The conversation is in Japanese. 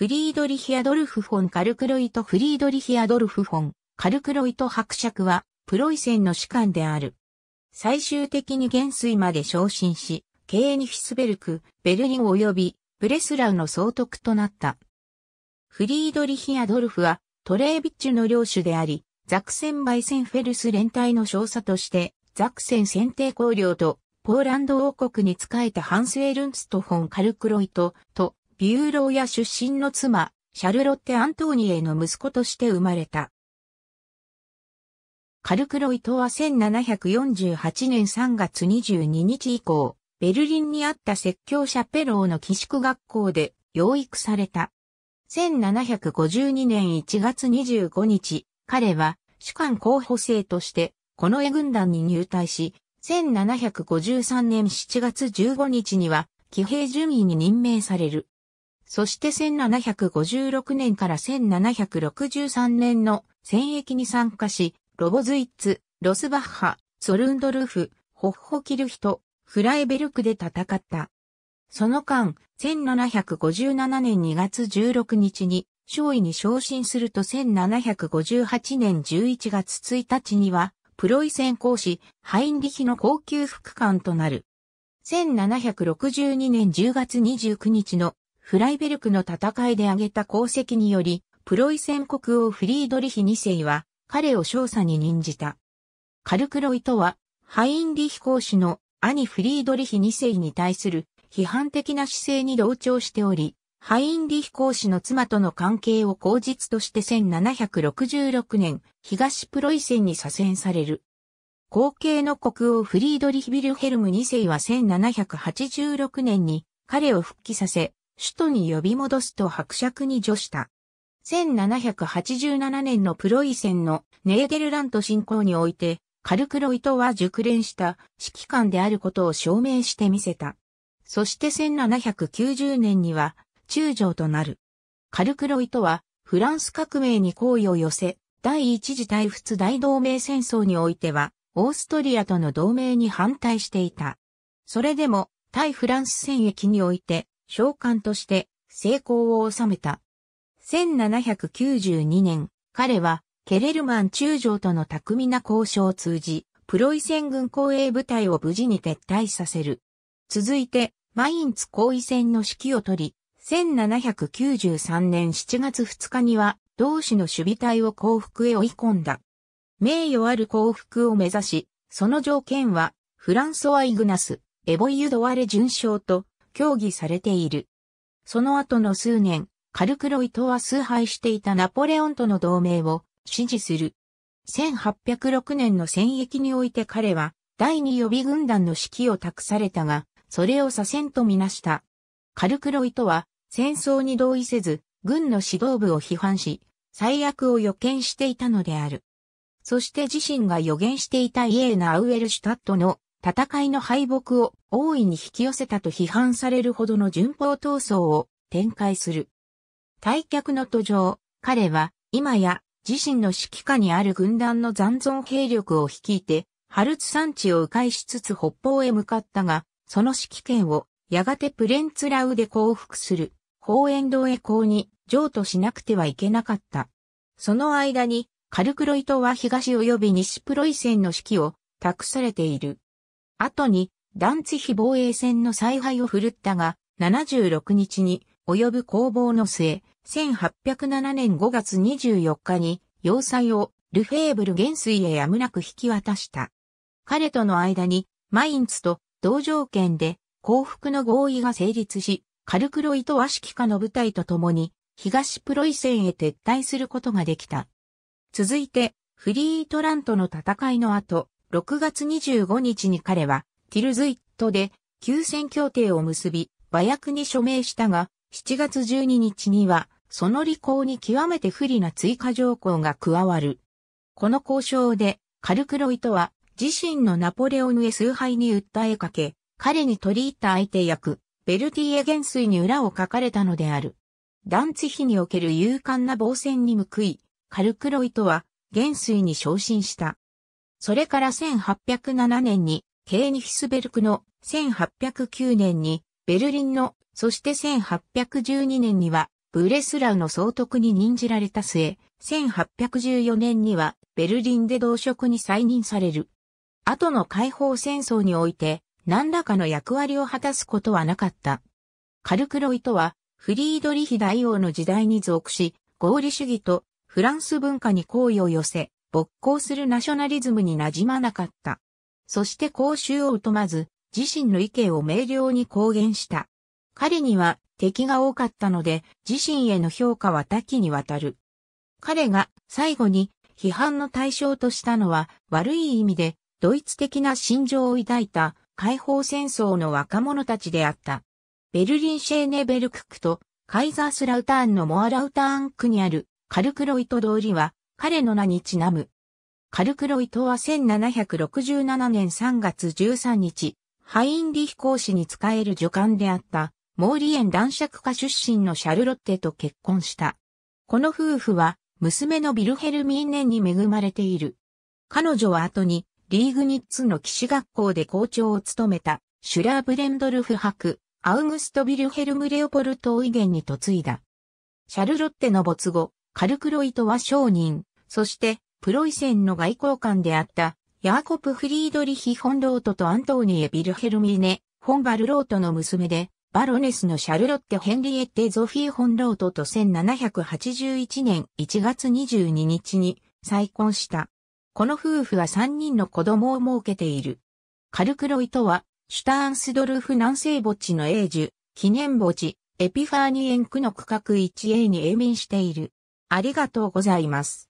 フリードリヒアドルフ・フォン・カルクロイト・フリードリヒアドルフ・フォン、カルクロイト伯爵は、プロイセンの士官である。最終的に元帥まで昇進し、ケーニヒスベルク、ベルリン及び、ブレスラウの総督となった。フリードリヒアドルフは、トレービッチュの領主であり、ザクセン・バイセンフェルス連隊の少佐として、ザクセン選定公領と、ポーランド王国に仕えたハンス・エルンスト・フォン・カルクロイトと、ビューローや出身の妻、シャルロッテ・アントーニエの息子として生まれた。カルクロイトは1748年3月22日以降、ベルリンにあった説教者ペローの寄宿学校で養育された。1752年1月25日、彼は主管候補生としてこの絵軍団に入隊し、1753年7月15日には騎兵順位に任命される。そして1756年から1763年の戦役に参加し、ロボズイッツ、ロスバッハ、ソルンドルフ、ホッホキルヒト、フライベルクで戦った。その間、1757年2月16日に、勝尉に昇進すると1758年11月1日には、プロイセン公使、ハインリヒの高級副官となる。1762年10月29日のフライベルクの戦いで挙げた功績により、プロイセン国王フリードリヒ2世は、彼を少佐に任じた。カルクロイとは、ハインリヒ公子の兄フリードリヒ2世に対する批判的な姿勢に同調しており、ハインリヒ公子の妻との関係を口実として1766年、東プロイセンに左遷される。後継の国王フリードリヒ・ビルヘルム2世は1786年に彼を復帰させ、首都に呼び戻すと伯爵に助した。1787年のプロイセンのネーデルラント侵攻において、カルクロイトは熟練した指揮官であることを証明してみせた。そして1790年には中将となる。カルクロイトはフランス革命に好意を寄せ、第一次大仏大同盟戦争においては、オーストリアとの同盟に反対していた。それでも、対フランス戦役において、召喚として成功を収めた。1792年、彼はケレルマン中将との巧みな交渉を通じ、プロイセン軍後衛部隊を無事に撤退させる。続いて、マインツ後位戦の指揮を取り、1793年7月2日には、同志の守備隊を降伏へ追い込んだ。名誉ある降伏を目指し、その条件は、フランソワ・イグナス、エボイユドワレ巡将と、協議されている。その後の数年、カルクロイトは崇拝していたナポレオンとの同盟を支持する。1806年の戦役において彼は第二予備軍団の指揮を託されたが、それを左遷とみなした。カルクロイトは戦争に同意せず、軍の指導部を批判し、最悪を予見していたのである。そして自身が予言していたイエーナ・アウエルシュタットの戦いの敗北を大いに引き寄せたと批判されるほどの順法闘争を展開する。退却の途上、彼は今や自身の指揮下にある軍団の残存兵力を率いて、ハルツ山地を迂回しつつ北方へ向かったが、その指揮権をやがてプレンツラウで降伏する、方遠堂へ港に譲渡しなくてはいけなかった。その間に、カルクロイトは東及び西プロイセンの指揮を託されている。後に、ダンツヒ防衛戦の采配を振るったが、76日に及ぶ攻防の末、1807年5月24日に、要塞をルフェーブル元帥へやむなく引き渡した。彼との間に、マインツと同条件で降伏の合意が成立し、カルクロイとワシキカの部隊と共に、東プロイセンへ撤退することができた。続いて、フリートラントの戦いの後、6月25日に彼は、ティルズイットで、休戦協定を結び、和訳に署名したが、7月12日には、その履行に極めて不利な追加条項が加わる。この交渉で、カルクロイトは、自身のナポレオンへ崇拝に訴えかけ、彼に取り入った相手役、ベルティエ元帥に裏を書かれたのである。ダンツヒにおける勇敢な防戦に報い、カルクロイトは、元帥に昇進した。それから1807年にケーニヒスベルクの、1809年にベルリンの、そして1812年にはブレスラウの総督に任じられた末、1814年にはベルリンで同職に再任される。後の解放戦争において何らかの役割を果たすことはなかった。カルクロイとはフリードリヒ大王の時代に属し、合理主義とフランス文化に好意を寄せ、勃興するナショナリズムに馴染まなかった。そして公衆を疎まず、自身の意見を明瞭に公言した。彼には敵が多かったので、自身への評価は多岐にわたる。彼が最後に批判の対象としたのは、悪い意味でドイツ的な心情を抱いた解放戦争の若者たちであった。ベルリンシェーネベルク区とカイザースラウターンのモアラウターン区にあるカルクロイト通りは彼の名にちなむ。カルクロイトは1767年3月13日、ハインリヒ公使に仕える助官であった、モーリエン男爵家出身のシャルロッテと結婚した。この夫婦は、娘のビルヘルミーネに恵まれている。彼女は後に、リーグニッツの騎士学校で校長を務めた、シュラーブレンドルフ博、アウグスト・ビルヘルム・レオポルト・イゲンに嫁いだ。シャルロッテの没後、カルクロイトは商人、そして、プロイセンの外交官であった、ヤーコプ・フリードリヒ・ホンロートとアントーニエ・ビルヘルミーネ・ホンバルロートの娘で、バロネスのシャルロッテ・ヘンリエッテ・ゾフィー・ホンロートと1781年1月22日に再婚した。この夫婦は3人の子供を設けている。カルクロイとは、シュターンスドルフ南西墓地の英樹、記念墓地、エピファーニエン区の区画 1A に永眠している。ありがとうございます。